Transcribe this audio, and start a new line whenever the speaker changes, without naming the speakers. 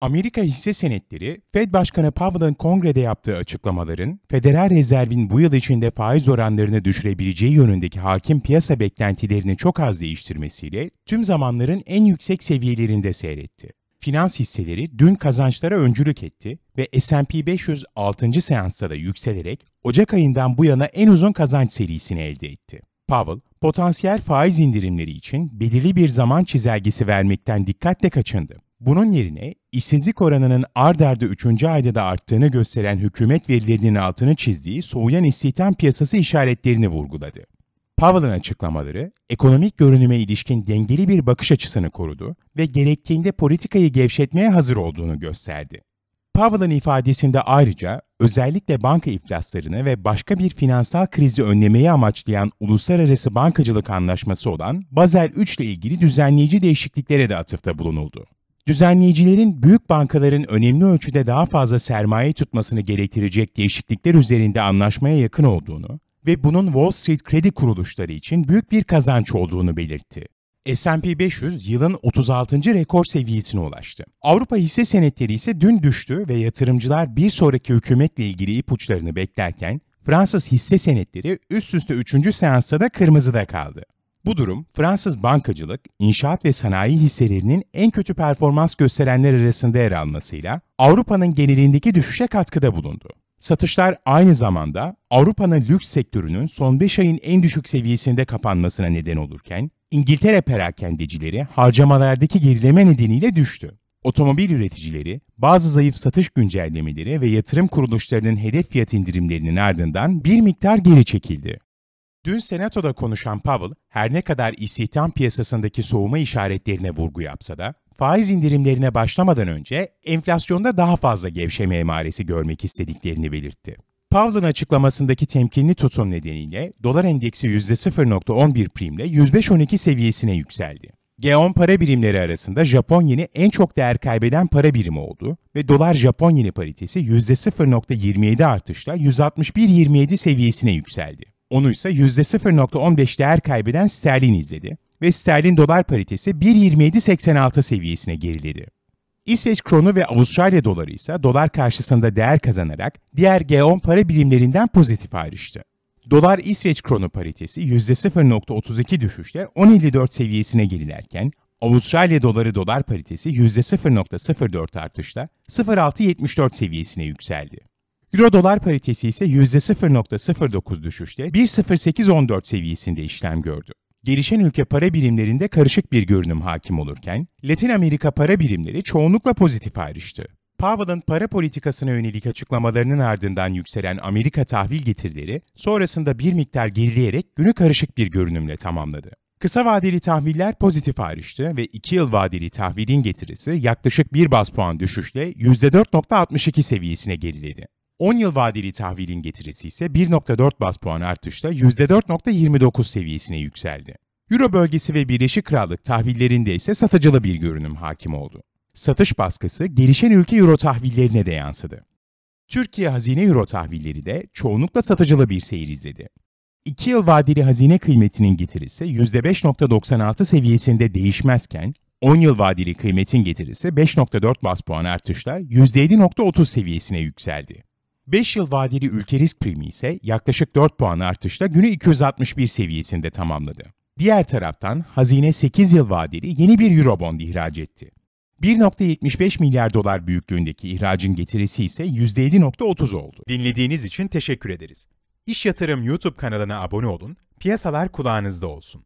Amerika hisse senetleri, Fed Başkanı Powell'ın kongrede yaptığı açıklamaların, Federal Rezerv'in bu yıl içinde faiz oranlarını düşürebileceği yönündeki hakim piyasa beklentilerini çok az değiştirmesiyle tüm zamanların en yüksek seviyelerinde seyretti. Finans hisseleri dün kazançlara öncülük etti ve S&P 500 6. seansta da yükselerek Ocak ayından bu yana en uzun kazanç serisini elde etti. Powell, potansiyel faiz indirimleri için belirli bir zaman çizelgesi vermekten dikkatle kaçındı. Bunun yerine işsizlik oranının ard arda 3. ayda da arttığını gösteren hükümet verilerinin altını çizdiği soğuyan istihdam piyasası işaretlerini vurguladı. Powell'ın açıklamaları, ekonomik görünüme ilişkin dengeli bir bakış açısını korudu ve gerektiğinde politikayı gevşetmeye hazır olduğunu gösterdi. Powell'ın ifadesinde ayrıca özellikle banka iflaslarını ve başka bir finansal krizi önlemeyi amaçlayan uluslararası bankacılık anlaşması olan Basel 3 ile ilgili düzenleyici değişikliklere de atıfta bulunuldu düzenleyicilerin büyük bankaların önemli ölçüde daha fazla sermaye tutmasını gerektirecek değişiklikler üzerinde anlaşmaya yakın olduğunu ve bunun Wall Street kredi kuruluşları için büyük bir kazanç olduğunu belirtti. S&P 500 yılın 36. rekor seviyesine ulaştı. Avrupa hisse senetleri ise dün düştü ve yatırımcılar bir sonraki hükümetle ilgili ipuçlarını beklerken Fransız hisse senetleri üst üste 3. seansta da kırmızıda kaldı. Bu durum Fransız bankacılık, inşaat ve sanayi hisselerinin en kötü performans gösterenler arasında yer almasıyla Avrupa'nın genelindeki düşüşe katkıda bulundu. Satışlar aynı zamanda Avrupa'nın lüks sektörünün son 5 ayın en düşük seviyesinde kapanmasına neden olurken, İngiltere perakendecileri harcamalardaki gerileme nedeniyle düştü. Otomobil üreticileri bazı zayıf satış güncellemeleri ve yatırım kuruluşlarının hedef fiyat indirimlerinin ardından bir miktar geri çekildi. Dün Senato'da konuşan Powell, her ne kadar istihdam piyasasındaki soğuma işaretlerine vurgu yapsa da, faiz indirimlerine başlamadan önce enflasyonda daha fazla gevşeme emaresi görmek istediklerini belirtti. Powell'ın açıklamasındaki temkinli tutum nedeniyle dolar endeksi %0.11 primle 105.12 seviyesine yükseldi. G10 para birimleri arasında Japon yeni en çok değer kaybeden para birimi oldu ve dolar Japon yeni paritesi %0.27 artışla 161.27 seviyesine yükseldi. Onu ise %0.15 değer kaybeden sterlin izledi ve sterlin dolar paritesi 1.27.86 seviyesine geriledi. İsveç kronu ve Avustralya doları ise dolar karşısında değer kazanarak diğer G10 para birimlerinden pozitif ayrıştı. Dolar İsveç kronu paritesi %0.32 düşüşle 10.54 seviyesine gerilerken Avustralya doları dolar paritesi %0.04 artışla 0.674 seviyesine yükseldi. Euro dolar paritesi ise %0.09 düşüşle 1.0814 seviyesinde işlem gördü. Gelişen ülke para birimlerinde karışık bir görünüm hakim olurken, Latin Amerika para birimleri çoğunlukla pozitif ayrıştı. Powell'ın para politikasına yönelik açıklamalarının ardından yükselen Amerika tahvil getirileri sonrasında bir miktar gerileyerek günü karışık bir görünümle tamamladı. Kısa vadeli tahviller pozitif ayrıştı ve 2 yıl vadeli tahvilin getirisi yaklaşık 1 bas puan düşüşle %4.62 seviyesine geriledi. 10 yıl vadeli tahvilin getirisi ise 1.4 bas puan artışla %4.29 seviyesine yükseldi. Euro bölgesi ve Birleşik Krallık tahvillerinde ise satıcılı bir görünüm hakim oldu. Satış baskısı gelişen ülke euro tahvillerine de yansıdı. Türkiye hazine euro tahvilleri de çoğunlukla satıcılı bir seyir izledi. 2 yıl vadeli hazine kıymetinin getirisi %5.96 seviyesinde değişmezken 10 yıl vadeli kıymetin getirisi 5.4 bas puan artışla %7.30 seviyesine yükseldi. 5 yıl vadeli ülke risk primi ise yaklaşık 4 puan artışla günü 261 seviyesinde tamamladı. Diğer taraftan hazine 8 yıl vadeli yeni bir Eurobond ihraç etti. 1.75 milyar dolar büyüklüğündeki ihracın getirisi ise %7.30 oldu. Dinlediğiniz için teşekkür ederiz. İş Yatırım YouTube kanalına abone olun, piyasalar kulağınızda olsun.